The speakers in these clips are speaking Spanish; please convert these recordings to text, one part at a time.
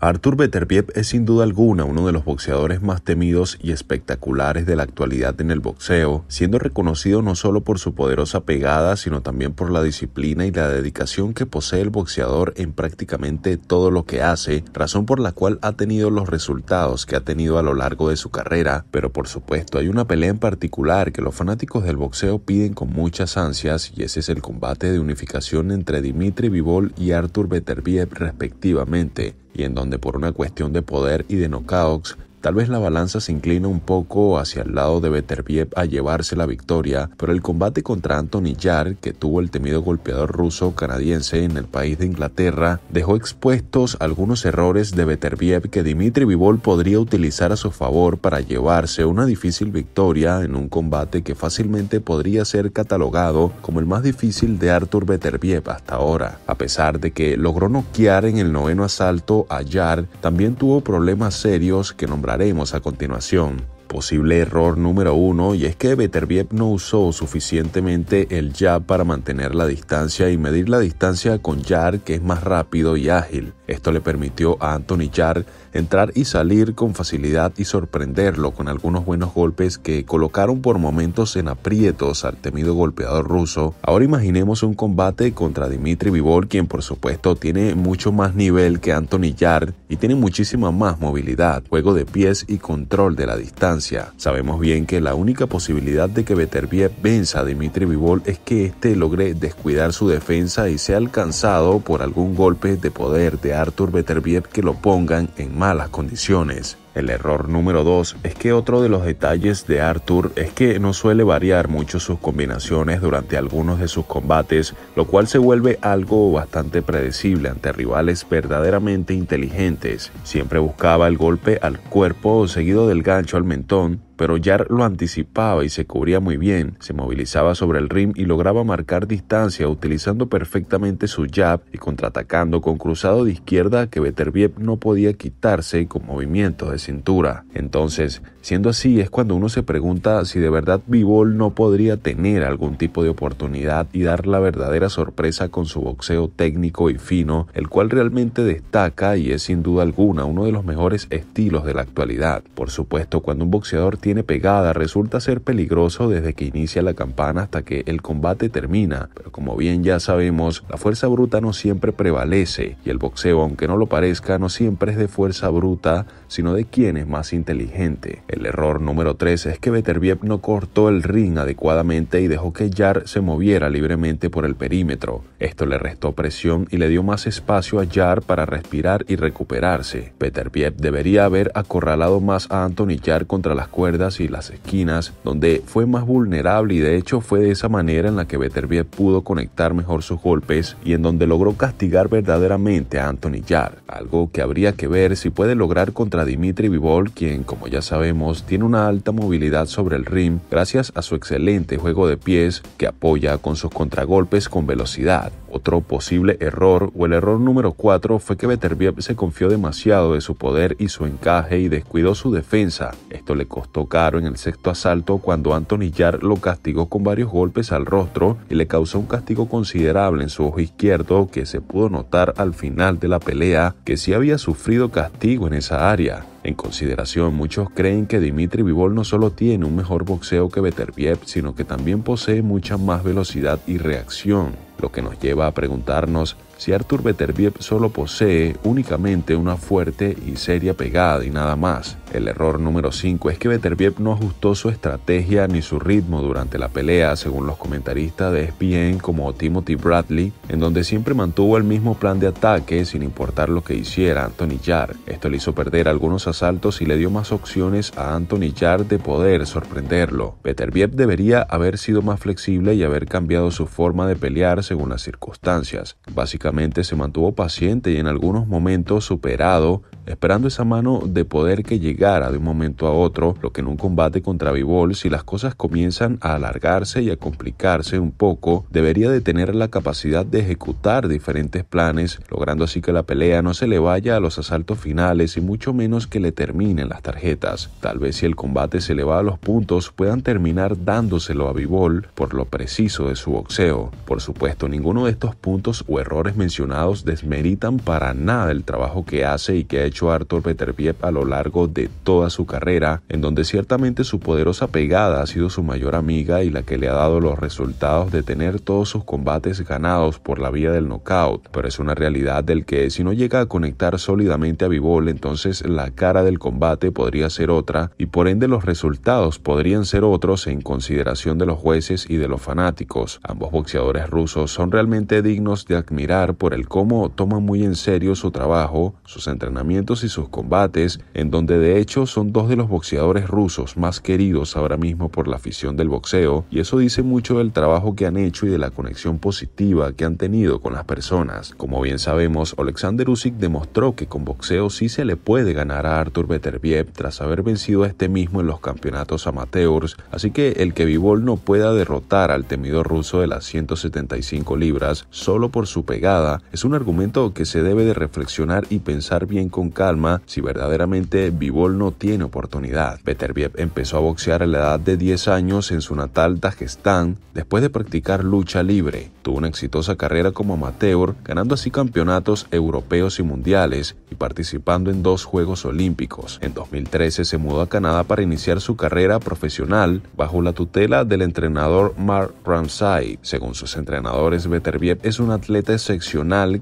Artur Beterbiev es sin duda alguna uno de los boxeadores más temidos y espectaculares de la actualidad en el boxeo, siendo reconocido no solo por su poderosa pegada, sino también por la disciplina y la dedicación que posee el boxeador en prácticamente todo lo que hace, razón por la cual ha tenido los resultados que ha tenido a lo largo de su carrera, pero por supuesto hay una pelea en particular que los fanáticos del boxeo piden con muchas ansias y ese es el combate de unificación entre Dimitri Vivol y Artur Beterbiev respectivamente y en donde por una cuestión de poder y de knockouts Tal vez la balanza se inclina un poco hacia el lado de Beterbiev a llevarse la victoria, pero el combate contra Anthony Yar, que tuvo el temido golpeador ruso canadiense en el país de Inglaterra, dejó expuestos algunos errores de Beterbiev que Dimitri Vivol podría utilizar a su favor para llevarse una difícil victoria en un combate que fácilmente podría ser catalogado como el más difícil de Arthur Beterbiev hasta ahora. A pesar de que logró noquear en el noveno asalto a Yar, también tuvo problemas serios que nombraron nombraremos a continuación. Posible error número uno y es que Beterbiev no usó suficientemente el jab para mantener la distancia y medir la distancia con Yar que es más rápido y ágil. Esto le permitió a Anthony Yard entrar y salir con facilidad y sorprenderlo con algunos buenos golpes que colocaron por momentos en aprietos al temido golpeador ruso. Ahora imaginemos un combate contra Dimitri Vivol, quien por supuesto tiene mucho más nivel que Anthony Yard y tiene muchísima más movilidad, juego de pies y control de la distancia. Sabemos bien que la única posibilidad de que Beterbiev venza a Dimitri Vivol es que este logre descuidar su defensa y sea alcanzado por algún golpe de poder de Arthur Beterbiev que lo pongan en malas condiciones. El error número 2 es que otro de los detalles de Arthur es que no suele variar mucho sus combinaciones durante algunos de sus combates, lo cual se vuelve algo bastante predecible ante rivales verdaderamente inteligentes. Siempre buscaba el golpe al cuerpo seguido del gancho al mentón, pero Yar lo anticipaba y se cubría muy bien, se movilizaba sobre el rim y lograba marcar distancia utilizando perfectamente su jab y contraatacando con cruzado de izquierda que Beterbiev no podía quitarse con movimientos de cintura. Entonces, siendo así, es cuando uno se pregunta si de verdad b-ball no podría tener algún tipo de oportunidad y dar la verdadera sorpresa con su boxeo técnico y fino, el cual realmente destaca y es sin duda alguna uno de los mejores estilos de la actualidad. Por supuesto, cuando un boxeador tiene pegada resulta ser peligroso desde que inicia la campana hasta que el combate termina, pero como bien ya sabemos, la fuerza bruta no siempre prevalece y el boxeo, aunque no lo parezca, no siempre es de fuerza bruta, sino de quién es más inteligente. El error número 3 es que Beterbiev no cortó el ring adecuadamente y dejó que Yar se moviera libremente por el perímetro. Esto le restó presión y le dio más espacio a Yar para respirar y recuperarse. Beterbiev debería haber acorralado más a Anthony Yar contra las cuerdas y las esquinas, donde fue más vulnerable y de hecho fue de esa manera en la que Beterbiev pudo conectar mejor sus golpes y en donde logró castigar verdaderamente a Anthony Yar, algo que habría que ver si puede lograr contra Dimitri Ball, quien como ya sabemos tiene una alta movilidad sobre el rim gracias a su excelente juego de pies que apoya con sus contragolpes con velocidad. Otro posible error o el error número 4 fue que Beterbiev se confió demasiado de su poder y su encaje y descuidó su defensa. Esto le costó caro en el sexto asalto cuando Anthony Yar lo castigó con varios golpes al rostro y le causó un castigo considerable en su ojo izquierdo que se pudo notar al final de la pelea que sí había sufrido castigo en esa área. En consideración, muchos creen que Dimitri Vivol no solo tiene un mejor boxeo que Beterbiev, sino que también posee mucha más velocidad y reacción, lo que nos lleva a preguntarnos si Arthur Beterbiev solo posee únicamente una fuerte y seria pegada y nada más. El error número 5 es que Beterbiev no ajustó su estrategia ni su ritmo durante la pelea, según los comentaristas de ESPN como Timothy Bradley, en donde siempre mantuvo el mismo plan de ataque sin importar lo que hiciera Anthony Yard. Esto le hizo perder algunos asaltos y le dio más opciones a Anthony Yard de poder sorprenderlo. Beterbiev debería haber sido más flexible y haber cambiado su forma de pelear según las circunstancias. Básicamente se mantuvo paciente y en algunos momentos superado, esperando esa mano de poder que llegara de un momento a otro, lo que en un combate contra vivol si las cosas comienzan a alargarse y a complicarse un poco, debería de tener la capacidad de ejecutar diferentes planes, logrando así que la pelea no se le vaya a los asaltos finales y mucho menos que le terminen las tarjetas. Tal vez si el combate se le va a los puntos, puedan terminar dándoselo a vivol por lo preciso de su boxeo. Por supuesto, ninguno de estos puntos o errores mencionados desmeritan para nada el trabajo que hace y que ha hecho Arthur Beterbiev a lo largo de toda su carrera, en donde ciertamente su poderosa pegada ha sido su mayor amiga y la que le ha dado los resultados de tener todos sus combates ganados por la vía del knockout, pero es una realidad del que si no llega a conectar sólidamente a Vivol, entonces la cara del combate podría ser otra y por ende los resultados podrían ser otros en consideración de los jueces y de los fanáticos. Ambos boxeadores rusos son realmente dignos de admirar por el cómo toma muy en serio su trabajo, sus entrenamientos y sus combates, en donde de hecho son dos de los boxeadores rusos más queridos ahora mismo por la afición del boxeo, y eso dice mucho del trabajo que han hecho y de la conexión positiva que han tenido con las personas. Como bien sabemos, Alexander Usyk demostró que con boxeo sí se le puede ganar a Arthur Beterbiev tras haber vencido a este mismo en los campeonatos amateurs, así que el que Vivol no pueda derrotar al temido ruso de las 175 libras solo por su pegada es un argumento que se debe de reflexionar y pensar bien con calma si verdaderamente Bivol no tiene oportunidad. Beterbiev empezó a boxear a la edad de 10 años en su natal Dagestán después de practicar lucha libre. Tuvo una exitosa carrera como amateur, ganando así campeonatos europeos y mundiales y participando en dos Juegos Olímpicos. En 2013 se mudó a Canadá para iniciar su carrera profesional bajo la tutela del entrenador Mark Ramsay. Según sus entrenadores, Beterbiev es un atleta excepcional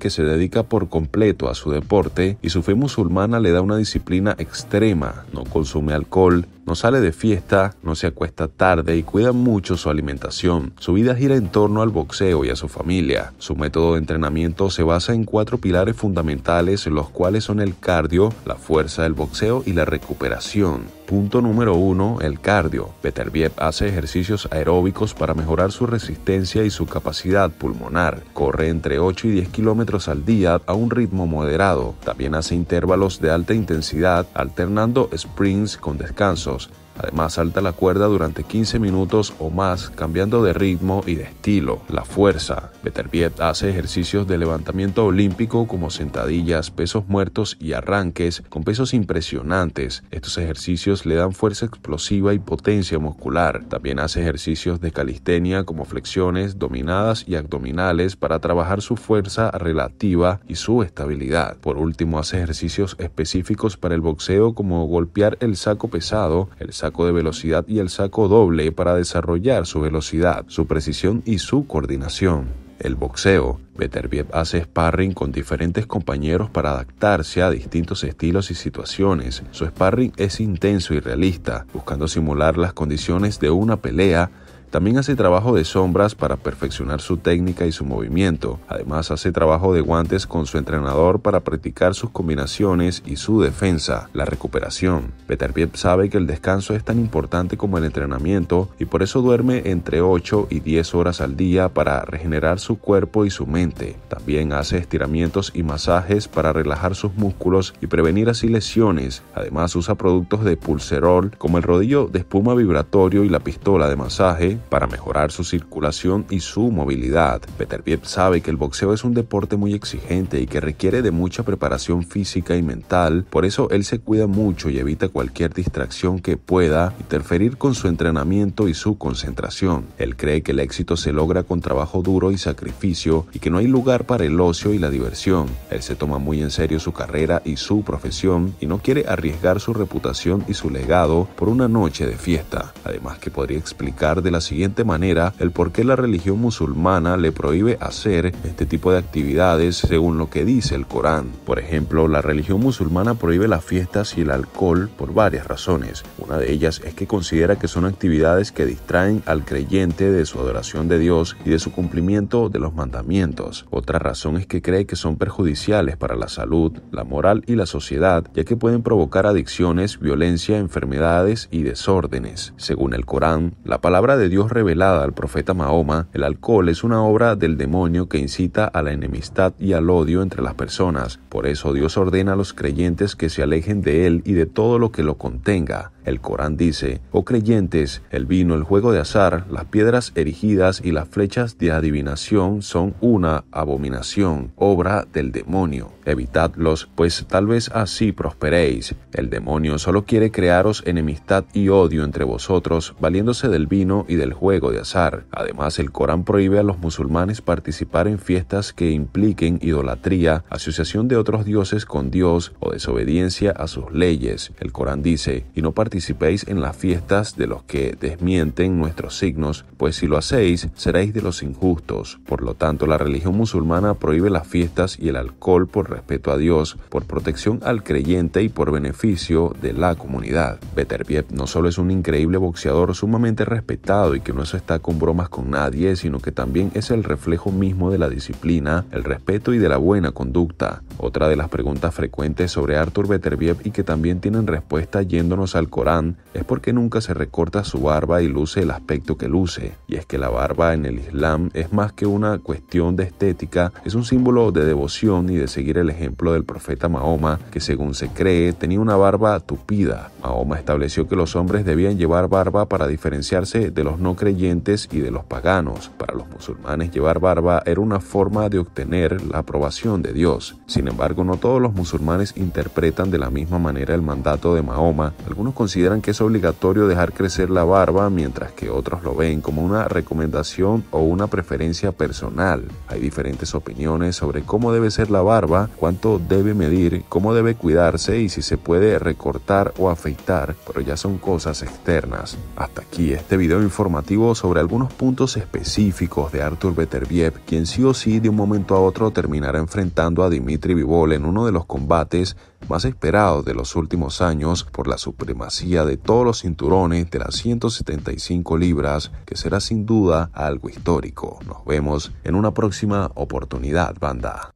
que se dedica por completo a su deporte y su fe musulmana le da una disciplina extrema, no consume alcohol, no sale de fiesta, no se acuesta tarde y cuida mucho su alimentación. Su vida gira en torno al boxeo y a su familia. Su método de entrenamiento se basa en cuatro pilares fundamentales, los cuales son el cardio, la fuerza, del boxeo y la recuperación. Punto número uno, El cardio. Peter Biep hace ejercicios aeróbicos para mejorar su resistencia y su capacidad pulmonar. Corre entre 8 y 10 kilómetros al día a un ritmo moderado. También hace intervalos de alta intensidad, alternando sprints con descanso. Gracias. Además, salta la cuerda durante 15 minutos o más, cambiando de ritmo y de estilo. La fuerza. Beterbiet hace ejercicios de levantamiento olímpico como sentadillas, pesos muertos y arranques, con pesos impresionantes. Estos ejercicios le dan fuerza explosiva y potencia muscular. También hace ejercicios de calistenia como flexiones, dominadas y abdominales para trabajar su fuerza relativa y su estabilidad. Por último, hace ejercicios específicos para el boxeo como golpear el saco pesado, el saco saco de velocidad y el saco doble para desarrollar su velocidad, su precisión y su coordinación el boxeo. Beterbiev hace sparring con diferentes compañeros para adaptarse a distintos estilos y situaciones. Su sparring es intenso y realista, buscando simular las condiciones de una pelea también hace trabajo de sombras para perfeccionar su técnica y su movimiento. Además hace trabajo de guantes con su entrenador para practicar sus combinaciones y su defensa, la recuperación. Peter Piep sabe que el descanso es tan importante como el entrenamiento y por eso duerme entre 8 y 10 horas al día para regenerar su cuerpo y su mente. También hace estiramientos y masajes para relajar sus músculos y prevenir así lesiones. Además usa productos de pulserol como el rodillo de espuma vibratorio y la pistola de masaje para mejorar su circulación y su movilidad. Peter Biep sabe que el boxeo es un deporte muy exigente y que requiere de mucha preparación física y mental, por eso él se cuida mucho y evita cualquier distracción que pueda interferir con su entrenamiento y su concentración. Él cree que el éxito se logra con trabajo duro y sacrificio y que no hay lugar para el ocio y la diversión. Él se toma muy en serio su carrera y su profesión y no quiere arriesgar su reputación y su legado por una noche de fiesta, además que podría explicar de las siguiente manera el por qué la religión musulmana le prohíbe hacer este tipo de actividades según lo que dice el Corán. Por ejemplo, la religión musulmana prohíbe las fiestas y el alcohol por varias razones. Una de ellas es que considera que son actividades que distraen al creyente de su adoración de Dios y de su cumplimiento de los mandamientos. Otra razón es que cree que son perjudiciales para la salud, la moral y la sociedad, ya que pueden provocar adicciones, violencia, enfermedades y desórdenes. Según el Corán, la palabra de Dios Dios revelada al profeta Mahoma, el alcohol es una obra del demonio que incita a la enemistad y al odio entre las personas. Por eso Dios ordena a los creyentes que se alejen de él y de todo lo que lo contenga. El Corán dice, oh creyentes, el vino, el juego de azar, las piedras erigidas y las flechas de adivinación son una abominación, obra del demonio evitadlos, pues tal vez así prosperéis. El demonio solo quiere crearos enemistad y odio entre vosotros, valiéndose del vino y del juego de azar. Además, el Corán prohíbe a los musulmanes participar en fiestas que impliquen idolatría, asociación de otros dioses con Dios o desobediencia a sus leyes. El Corán dice, y no participéis en las fiestas de los que desmienten nuestros signos, pues si lo hacéis, seréis de los injustos. Por lo tanto, la religión musulmana prohíbe las fiestas y el alcohol por respeto a Dios, por protección al creyente y por beneficio de la comunidad. Beterbiev no solo es un increíble boxeador sumamente respetado y que no se está con bromas con nadie, sino que también es el reflejo mismo de la disciplina, el respeto y de la buena conducta. Otra de las preguntas frecuentes sobre Arthur Beterbiev y que también tienen respuesta yéndonos al Corán es por qué nunca se recorta su barba y luce el aspecto que luce. Y es que la barba en el Islam es más que una cuestión de estética, es un símbolo de devoción y de seguir el el ejemplo del profeta Mahoma, que según se cree tenía una barba tupida. Mahoma estableció que los hombres debían llevar barba para diferenciarse de los no creyentes y de los paganos. Para los musulmanes llevar barba era una forma de obtener la aprobación de Dios. Sin embargo, no todos los musulmanes interpretan de la misma manera el mandato de Mahoma. Algunos consideran que es obligatorio dejar crecer la barba, mientras que otros lo ven como una recomendación o una preferencia personal. Hay diferentes opiniones sobre cómo debe ser la barba cuánto debe medir, cómo debe cuidarse y si se puede recortar o afeitar, pero ya son cosas externas. Hasta aquí este video informativo sobre algunos puntos específicos de Arthur Beterbiev, quien sí o sí de un momento a otro terminará enfrentando a Dimitri Vivol en uno de los combates más esperados de los últimos años por la supremacía de todos los cinturones de las 175 libras, que será sin duda algo histórico. Nos vemos en una próxima oportunidad, banda.